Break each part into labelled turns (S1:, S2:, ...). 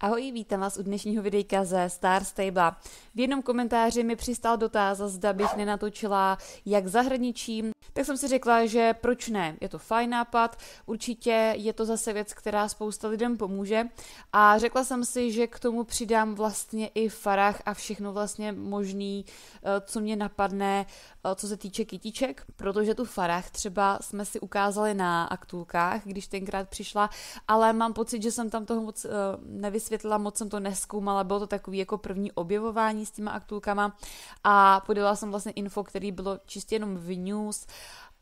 S1: Ahoj, vítám vás u dnešního videjka ze Star Stable. V jednom komentáři mi přistal dotaz, zda bych nenatočila jak zahraničím, tak jsem si řekla, že proč ne, je to fajn nápad, určitě je to zase věc, která spousta lidem pomůže a řekla jsem si, že k tomu přidám vlastně i farach a všechno vlastně možný, eh, co mě napadne, eh, co se týče kytiček, protože tu farach třeba jsme si ukázali na aktulkách, když tenkrát přišla, ale mám pocit, že jsem tam toho moc eh, nevysvětlila vysvětlila, moc jsem to neskoumala, bylo to takový jako první objevování s těma aktulkama a podala jsem vlastně info, který bylo čistě jenom v news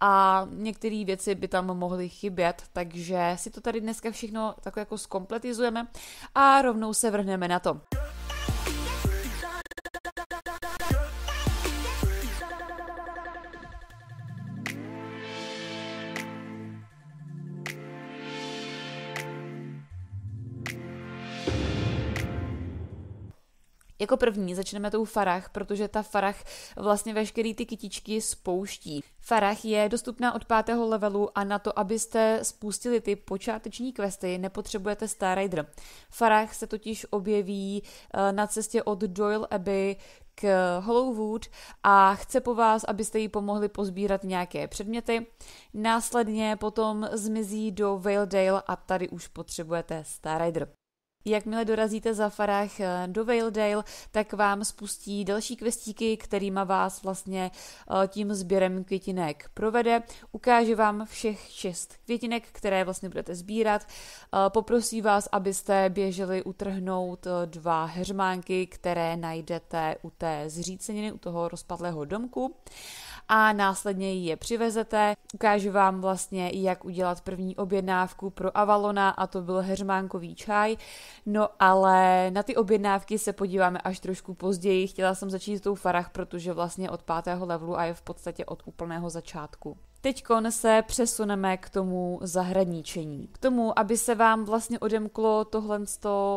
S1: a některé věci by tam mohly chybět, takže si to tady dneska všechno tak jako skompletizujeme a rovnou se vrhneme na to. Jako první začneme tou farach, protože ta farach vlastně veškerý ty kytičky spouští. Farach je dostupná od pátého levelu a na to, abyste spustili ty počáteční questy, nepotřebujete Star Rider. Farach se totiž objeví eh, na cestě od Doyle Abbey k Hollowwood a chce po vás, abyste jí pomohli pozbírat nějaké předměty. Následně potom zmizí do Vale Dale a tady už potřebujete Star Rider. Jakmile dorazíte za farách eh, do Valedale, tak vám spustí další kvestíky, kterýma vás vlastně eh, tím sběrem květinek provede. Ukáže vám všech šest květinek, které vlastně budete sbírat. Eh, poprosí vás, abyste běželi utrhnout dva heřmánky, které najdete u té zříceniny, u toho rozpadlého domku a následně ji je přivezete. Ukážu vám vlastně, jak udělat první objednávku pro Avalona a to byl heřmánkový čaj. No ale na ty objednávky se podíváme až trošku později. Chtěla jsem začít s tou Farah, protože vlastně od pátého levelu a je v podstatě od úplného začátku. Teď se přesuneme k tomu zahradničení. K tomu, aby se vám vlastně odemklo tohle,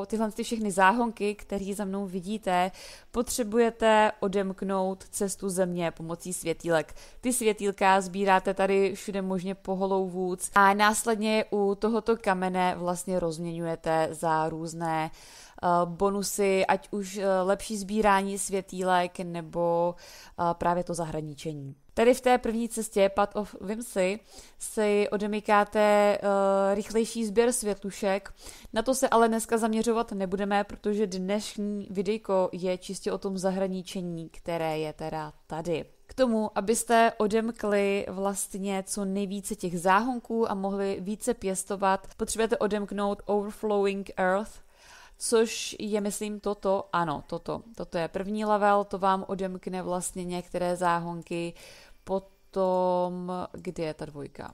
S1: tyhle ty všechny záhonky, které za mnou vidíte, potřebujete odemknout cestu země pomocí světílek. Ty světílka sbíráte tady všude možně po holouvůc a následně u tohoto kamene vlastně rozměňujete za různé eh, bonusy, ať už eh, lepší sbírání světílek nebo eh, právě to zahradničení. Tady v té první cestě, Path of Vimsy, si odemykáte uh, rychlejší sběr světlušek. Na to se ale dneska zaměřovat nebudeme, protože dnešní videjko je čistě o tom zahraničení, které je teda tady. K tomu, abyste odemkli vlastně co nejvíce těch záhonků a mohli více pěstovat, potřebujete odemknout Overflowing Earth, což je, myslím, toto, ano, toto. Toto je první level, to vám odemkne vlastně některé záhonky, Potom, kde je ta dvojka?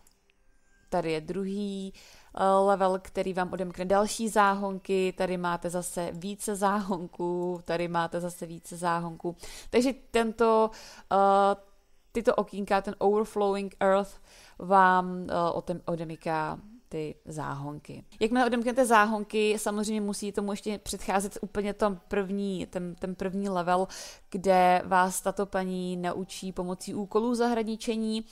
S1: Tady je druhý eh, level, který vám odemkne další záhonky, tady máte zase více záhonků, tady máte zase více záhonků. Takže tento, eh, tyto okýnka, ten Overflowing Earth, vám eh, odemyká ty záhonky. Jakmile odemknete záhonky, samozřejmě musí tomu ještě předcházet úplně tom první, ten, ten první level, kde vás tato paní naučí pomocí úkolů zahradničení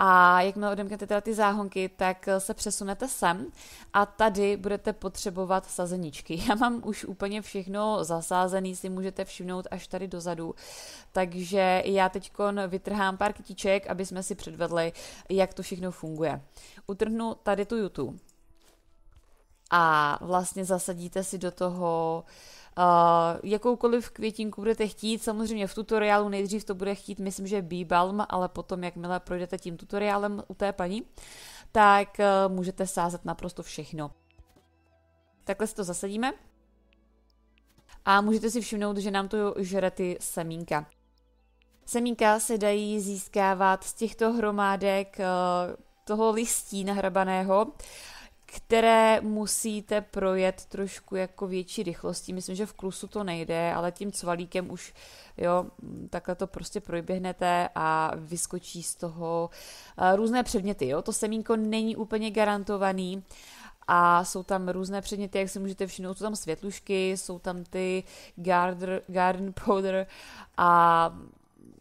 S1: a jakmile odemknete teda ty záhonky, tak se přesunete sem a tady budete potřebovat sazeničky. Já mám už úplně všechno zasázený, si můžete všimnout až tady dozadu. Takže já teď vytrhám pár kytiček, aby jsme si předvedli, jak to všechno funguje. Utrhnu tady tu rekrutu a vlastně zasadíte si do toho Uh, jakoukoliv květinku budete chtít, samozřejmě v tutoriálu nejdřív to bude chtít, myslím, že B-balm, ale potom, jakmile projdete tím tutoriálem u té paní, tak uh, můžete sázet naprosto všechno. Takhle si to zasadíme. A můžete si všimnout, že nám to žere ty semínka. Semínka se dají získávat z těchto hromádek uh, toho listí nahrabaného, které musíte projet trošku jako větší rychlostí. Myslím, že v klusu to nejde, ale tím cvalíkem už, jo, takhle to prostě proběhnete a vyskočí z toho eh, různé předměty, jo. To semínko není úplně garantovaný, a jsou tam různé předměty, jak si můžete všimnout, jsou tam světlušky, jsou tam ty garden, garden powder a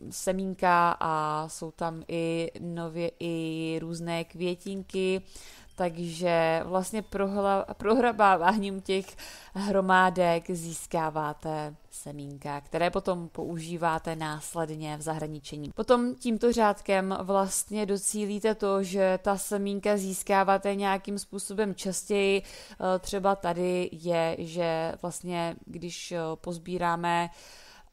S1: semínka a jsou tam i nově i různé květinky, takže vlastně prohla, prohrabáváním těch hromádek získáváte semínka, které potom používáte následně v zahraničení. Potom tímto řádkem vlastně docílíte to, že ta semínka získáváte nějakým způsobem častěji. Třeba tady je, že vlastně když eh, pozbíráme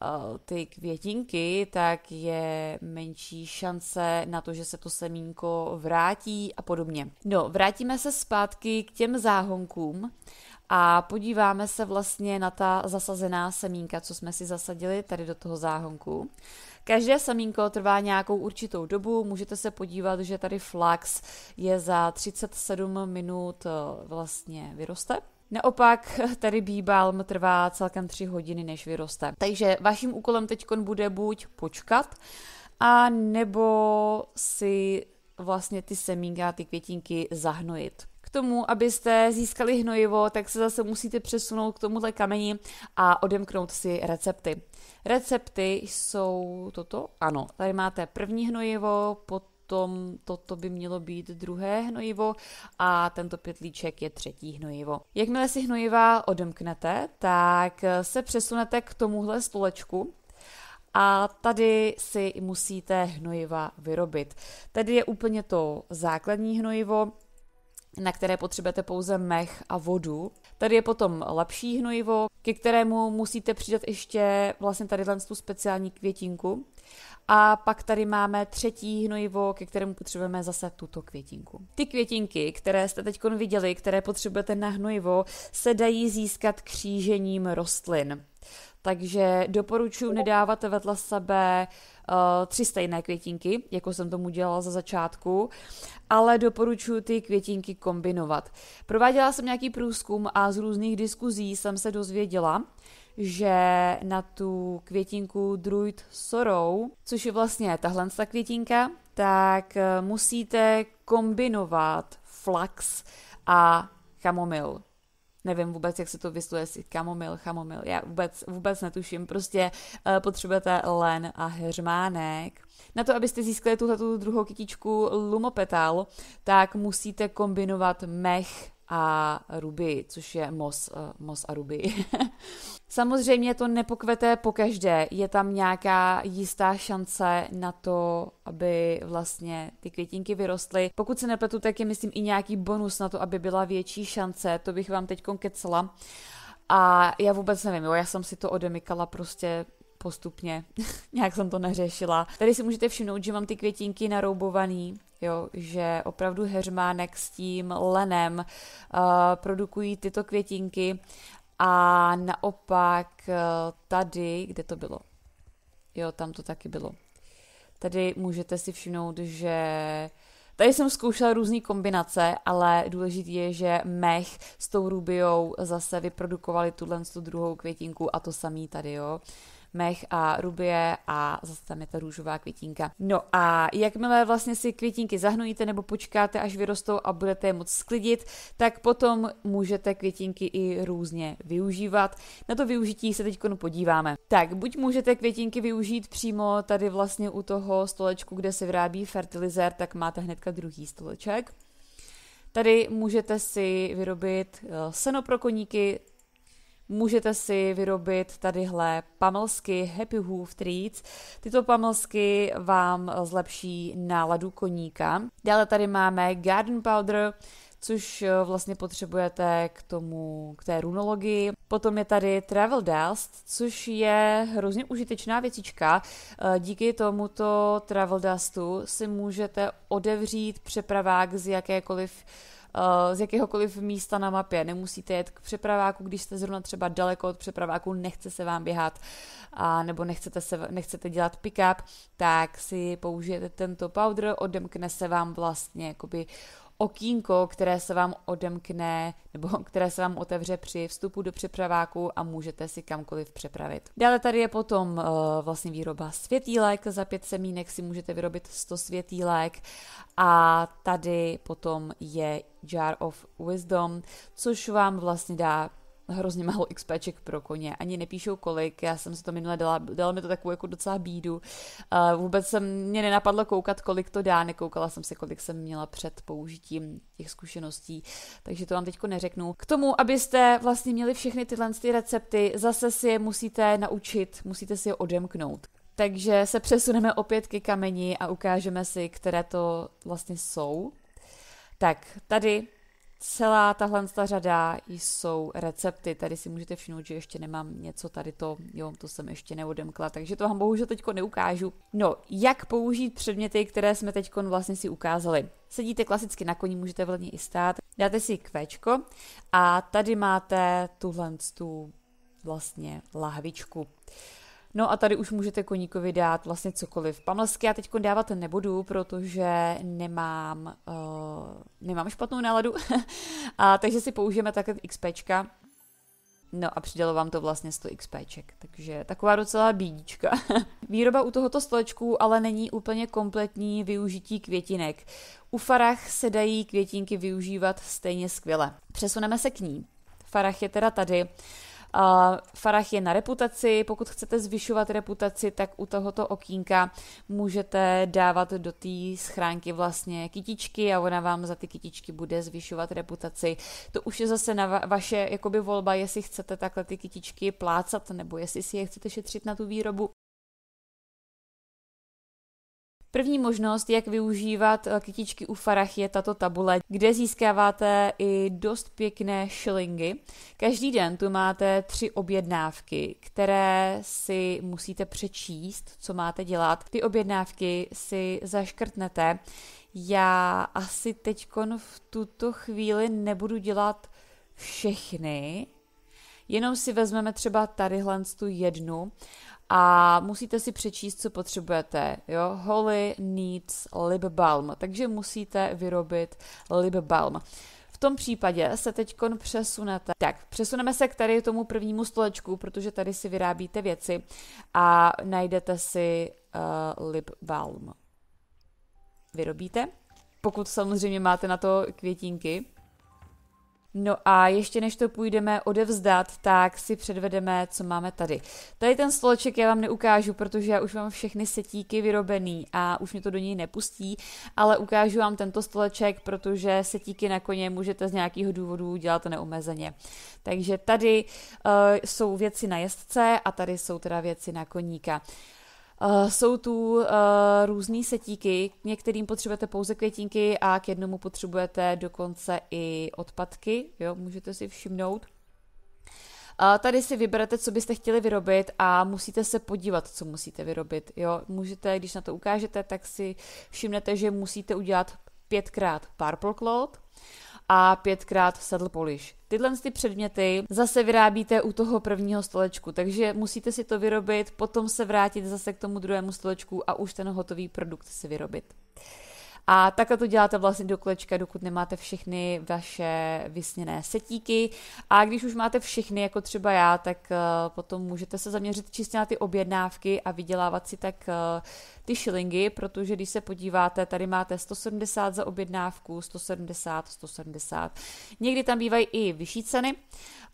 S1: Eh, ty květinky, tak je menší šance na to, že se to semínko vrátí a podobně. No, vrátíme se zpátky k těm záhonkům a podíváme se vlastně na ta zasazená semínka, co jsme si zasadili tady do toho záhonku. Každé semínko trvá nějakou určitou dobu, můžete se podívat, že tady flax je za 37 minut eh, vlastně vyroste Naopak tady bíbalm trvá celkem 3 hodiny, než vyroste. Takže vaším úkolem teď bude buď počkat, a nebo si vlastně ty semínka, ty květinky zahnojit. K tomu, abyste získali hnojivo, tak se zase musíte přesunout k tomuhle kameni a odemknout si recepty. Recepty jsou toto, ano, tady máte první hnojivo, potom potom toto by mělo být druhé hnojivo a tento pětlíček je třetí hnojivo. Jakmile si hnojiva odemknete, tak se přesunete k tomuhle stolečku, a tady si musíte hnojiva vyrobit. Tady je úplně to základní hnojivo, na které potřebujete pouze mech a vodu. Tady je potom lepší hnojivo, ke kterému musíte přidat ještě vlastně tady tu speciální květinku, a pak tady máme třetí hnojivo, ke kterému potřebujeme zase tuto květinku. Ty květinky, které jste teď viděli, které potřebujete na hnojivo, se dají získat křížením rostlin. Takže doporučuji nedávat vedle sebe uh, tři stejné květinky, jako jsem tomu dělala za začátku, ale doporučuji ty květinky kombinovat. Prováděla jsem nějaký průzkum a z různých diskuzí jsem se dozvěděla, že na tu květinku druid sorou, což je vlastně tahle ta květinka, tak eh, musíte kombinovat flax a chamomil. Nevím vůbec, jak se to vysluje, jestli kamomil, chamomil, já vůbec, vůbec netuším. Prostě eh, potřebujete len a hermánek. Na to, abyste získali tuhle druhou kytičku lumopetal, tak musíte kombinovat mech a ruby, což je mos, uh, mos a ruby. Samozřejmě to nepokvete po každé, je tam nějaká jistá šance na to, aby vlastně ty květinky vyrostly. Pokud se nepletu, tak je myslím i nějaký bonus na to, aby byla větší šance, to bych vám teď kecla. A já vůbec nevím, jo, já jsem si to odemykala prostě postupně, nějak jsem to neřešila. Tady si můžete všimnout, že mám ty květinky naroubované jo, že opravdu heřmánek s tím lenem uh, produkují tyto květinky a naopak uh, tady, kde to bylo? Jo, tam to taky bylo. Tady můžete si všimnout, že Tady jsem zkoušela různé kombinace, ale důležité je, že mech s tou rubiou zase vyprodukovali tuhle tu druhou květinku a to samý tady, jo. Uh, mech a rubie a zase tam je ta růžová květinka. No a jakmile vlastně si květinky zahnujíte nebo počkáte, až vyrostou a budete je moc sklidit, tak potom můžete květinky i různě využívat. Na to využití se teď podíváme. Tak, buď můžete květinky využít přímo tady vlastně u toho stolečku, kde se vyrábí fertilizer, tak máte hnedka druhý stoleček. Tady můžete si vyrobit eh, seno pro koníky, můžete si vyrobit tadyhle pamelsky Happy Hoof Treats. Tyto pamelsky vám zlepší náladu koníka. Dále tady máme Garden Powder, což eh, vlastně potřebujete k tomu, k té runologii. Potom je tady Travel Dust, což je hrozně užitečná věcička. Eh, díky tomuto Travel Dustu si můžete odevřít přepravák z jakékoliv eh, z jakéhokoliv místa na mapě. Nemusíte jet k přepraváku, když jste zrovna třeba daleko od přepraváku, nechce se vám běhat a nebo nechcete, se, nechcete dělat pick-up, tak si použijete tento powder, odemkne se vám vlastně jakoby okýnko, které se vám odemkne nebo které se vám otevře při vstupu do přepraváku a můžete si kamkoliv přepravit. Dále tady je potom eh, vlastně výroba světílek, za pět semínek si můžete vyrobit 100 světílek a tady potom je Jar of Wisdom, což vám vlastně dá hrozně málo XPček pro koně, ani nepíšou kolik, já jsem se to minule dala, dala mi to takovou jako docela bídu. vůbec se mě nenapadlo koukat, kolik to dá, nekoukala jsem se, kolik jsem měla před použitím těch zkušeností, takže to vám teďko neřeknu. K tomu, abyste vlastně měli všechny tyhle ty recepty, zase si je musíte naučit, musíte si je odemknout. Takže se přesuneme opět ke kameni a ukážeme si, které to vlastně jsou. Tak, tady Celá tahle ta řada jsou recepty, tady si můžete všimnout, že ještě nemám něco tady to, jo, to jsem ještě neodemkla, takže to vám bohužel teď neukážu. No, jak použít předměty, které jsme teď vlastně si ukázali. Sedíte klasicky na koni, můžete vlastně i stát, dáte si kvěčko a tady máte tuhle tu vlastně lahvičku. No a tady už můžete koníkovi dát vlastně cokoliv. Pamlsky já teď dávat nebudu, protože nemám, uh, nemám špatnou náladu, a, takže si použijeme také XPčka. No a přidalo vám to vlastně 100 XPček, takže taková docela bídička. Výroba u tohoto stolečku ale není úplně kompletní využití květinek. U farach se dají květinky využívat stejně skvěle. Přesuneme se k ní. Farach je teda tady Uh, je na reputaci, pokud chcete zvyšovat reputaci, tak u tohoto okýnka můžete dávat do té schránky vlastně kytičky a ona vám za ty kytičky bude zvyšovat reputaci. To už je zase na va- vaše jakoby volba, jestli chcete takhle ty kytičky plácat nebo jestli si je chcete šetřit na tu výrobu. První možnost, jak využívat eh, kytičky u farach je tato tabule, kde získáváte i dost pěkné šilingy. Každý den tu máte tři objednávky, které si musíte přečíst, co máte dělat. Ty objednávky si zaškrtnete. Já asi teď v tuto chvíli nebudu dělat všechny, jenom si vezmeme třeba tadyhle tu jednu a musíte si přečíst, co potřebujete. Jo? holy, needs lip balm, takže musíte vyrobit lip balm. V tom případě se teď přesunete. Tak, přesuneme se k tady tomu prvnímu stolečku, protože tady si vyrábíte věci a najdete si uh, lip balm. Vyrobíte? Pokud samozřejmě máte na to květinky, No a ještě než to půjdeme odevzdat, tak si předvedeme, co máme tady. Tady ten stoleček já vám neukážu, protože já už mám všechny setíky vyrobený a už mě to do něj nepustí, ale ukážu vám tento stoleček, protože setíky na koně můžete z nějakého důvodu dělat neomezeně. Takže tady uh, jsou věci na jezdce a tady jsou teda věci na koníka. Eh, jsou tu uh, eh, různé setíky, k některým potřebujete pouze květinky a k jednomu potřebujete dokonce i odpadky, jo, můžete si všimnout. Eh, tady si vyberete, co byste chtěli vyrobit a musíte se podívat, co musíte vyrobit. Jo, můžete, když na to ukážete, tak si všimnete, že musíte udělat pětkrát purple cloth, a pětkrát saddle polish. Tyhle ty předměty zase vyrábíte u toho prvního stolečku, takže musíte si to vyrobit, potom se vrátit zase k tomu druhému stolečku a už ten hotový produkt si vyrobit. A takhle to děláte vlastně do kolečka, dokud nemáte všechny vaše vysněné setíky. A když už máte všechny, jako třeba já, tak eh, potom můžete se zaměřit čistě na ty objednávky a vydělávat si tak eh, ty šilingy, protože když se podíváte, tady máte 170 za objednávku, 170, 170. Někdy tam bývají i vyšší ceny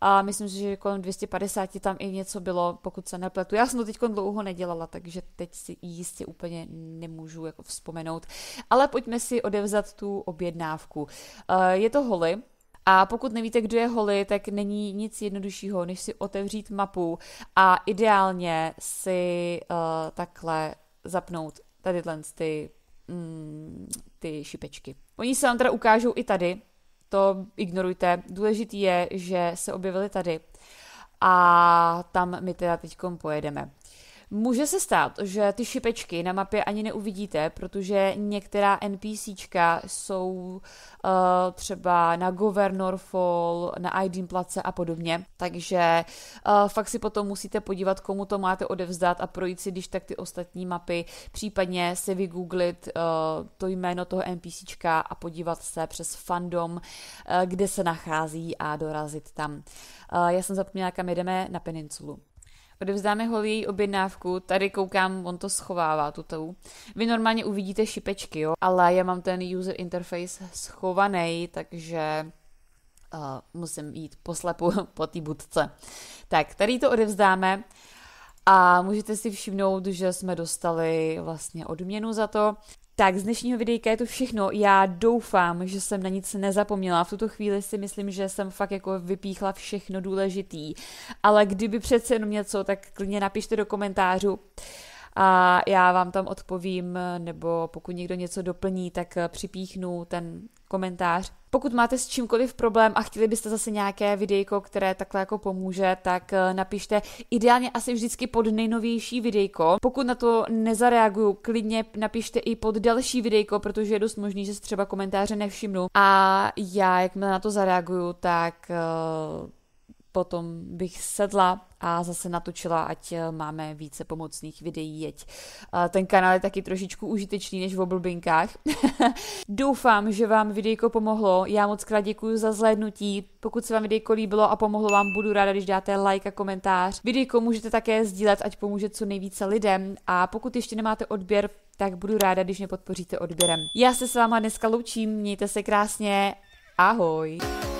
S1: a myslím si, že kolem 250 tam i něco bylo, pokud se nepletu. Já jsem to teď dlouho nedělala, takže teď si jistě úplně nemůžu jako vzpomenout. Ale pojďme si odevzat tu objednávku. Eh, je to holy, a pokud nevíte, kdo je holy, tak není nic jednoduššího, než si otevřít mapu a ideálně si uh, takhle zapnout tady ty, mm, ty šipečky. Oni se vám teda ukážou i tady, to ignorujte. Důležitý je, že se objevili tady a tam my teda teď pojedeme. Může se stát, že ty šipečky na mapě ani neuvidíte, protože některá NPCčka jsou uh, třeba na Governor Fall, na Idin Place a podobně, takže uh, fakt si potom musíte podívat, komu to máte odevzdat a projít si když tak ty ostatní mapy, případně si vygooglit uh, to jméno toho NPCčka a podívat se přes fandom, uh, kde se nachází a dorazit tam. Uh, já jsem zapomněla, kam jedeme na peninsulu odevzdáme hol její objednávku, tady koukám, on to schovává, tuto. Vy normálně uvidíte šipečky, jo, ale já mám ten user interface schovaný, takže uh, musím jít poslepu po té budce. Tak, tady to odevzdáme a můžete si všimnout, že jsme dostali vlastně odměnu za to. Tak z dnešního videjka je to všechno. Já doufám, že jsem na nic nezapomněla. V tuto chvíli si myslím, že jsem fakt jako vypíchla všechno důležitý. Ale kdyby přece jenom něco, tak klidně napište do komentářů a já vám tam odpovím, nebo pokud někdo něco doplní, tak připíchnu ten komentář. Pokud máte s čímkoliv problém a chtěli byste zase nějaké videjko, které takhle jako pomůže, tak eh, napište ideálně asi vždycky pod nejnovější videjko. Pokud na to nezareaguju, klidně napište i pod další videjko, protože je dost možný, že se třeba komentáře nevšimnu. A já, jakmile na to zareaguju, tak uh potom bych sedla a zase natočila, ať eh, máme více pomocných videí, ať Ten kanál je taky trošičku užitečný než v oblbinkách. Doufám, že vám videjko pomohlo. Já moc krát děkuji za zhlédnutí. Pokud se vám videjko líbilo a pomohlo vám, budu ráda, když dáte like a komentář. Videjko můžete také sdílet, ať pomůže co nejvíce lidem. A pokud ještě nemáte odběr, tak budu ráda, když mě podpoříte odběrem. Já se s váma dneska loučím, mějte se krásně, ahoj!